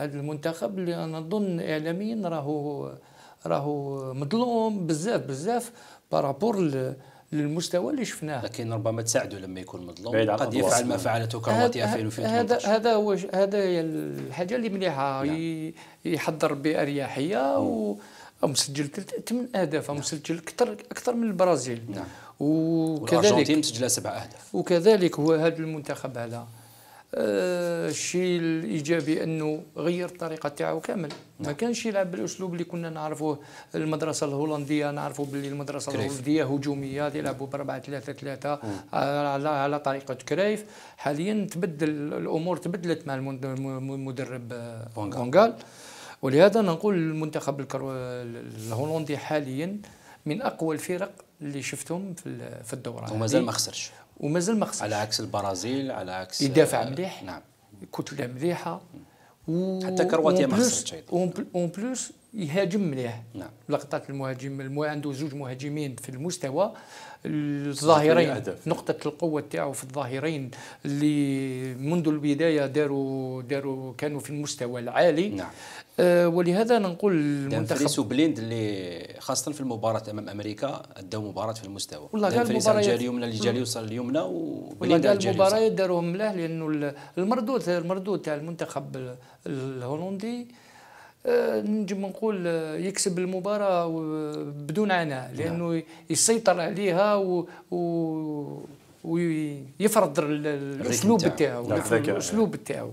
هذا المنتخب اللي انا نظن اعلاميا راهو راهو مظلوم بزاف بزاف بارابور للمستوى اللي شفناه لكن ربما تساعده لما يكون مظلوم قد يفعل ما فعلته كرواتيا 2018 هذا هذا هو هذا الحاجه اللي مليحه نعم. يحضر باريحيه ومسجل ثمان اهداف نعم. مسجل اكثر اكثر من البرازيل نعم. وكذلك مسجله سبع اهداف وكذلك هو هذا المنتخب هذا آه، الشيء الايجابي انه غير الطريقه تاعو كامل ما نعم. كانش يلعب بالاسلوب اللي كنا نعرفوه المدرسه الهولنديه نعرفوا باللي المدرسه كريف. الهولنديه هجوميه يلعبوا ب 4 3 3 على على طريقه كريف حاليا تبدل الامور تبدلت مع المدرب فونغال ولهذا نقول المنتخب الهولندي حاليا من اقوى الفرق اللي شفتهم في الدورة ومازال ما خسرش ومازال ما خسرش على عكس البرازيل على عكس يدافع آه، مليح نعم كتله مليحه و... حتى كرواتيا ما خسرتش اون بلوس يهاجم مليح نعم لقطات المهاجم المو... عنده زوج مهاجمين في المستوى الظاهرين نقطة القوة تاعو في الظاهرين اللي منذ البداية داروا داروا كانوا في المستوى العالي نعم آه ولهذا نقول المنتخب بليند اللي خاصة في المباراة أمام أمريكا أدوا مباراة في المستوى والله قال المباراة جا اليمنى اللي جا اليسرى اليمنى وبليند قال المباراة داروهم ملاه لأنه المردود المردود تاع المنتخب الهولندي آه، نجم نقول آه، يكسب المباراة بدون عناء نعم. لأنه يسيطر عليها و, و ويفرض نعم. الاسلوب بتاعه الاسلوب بتاعه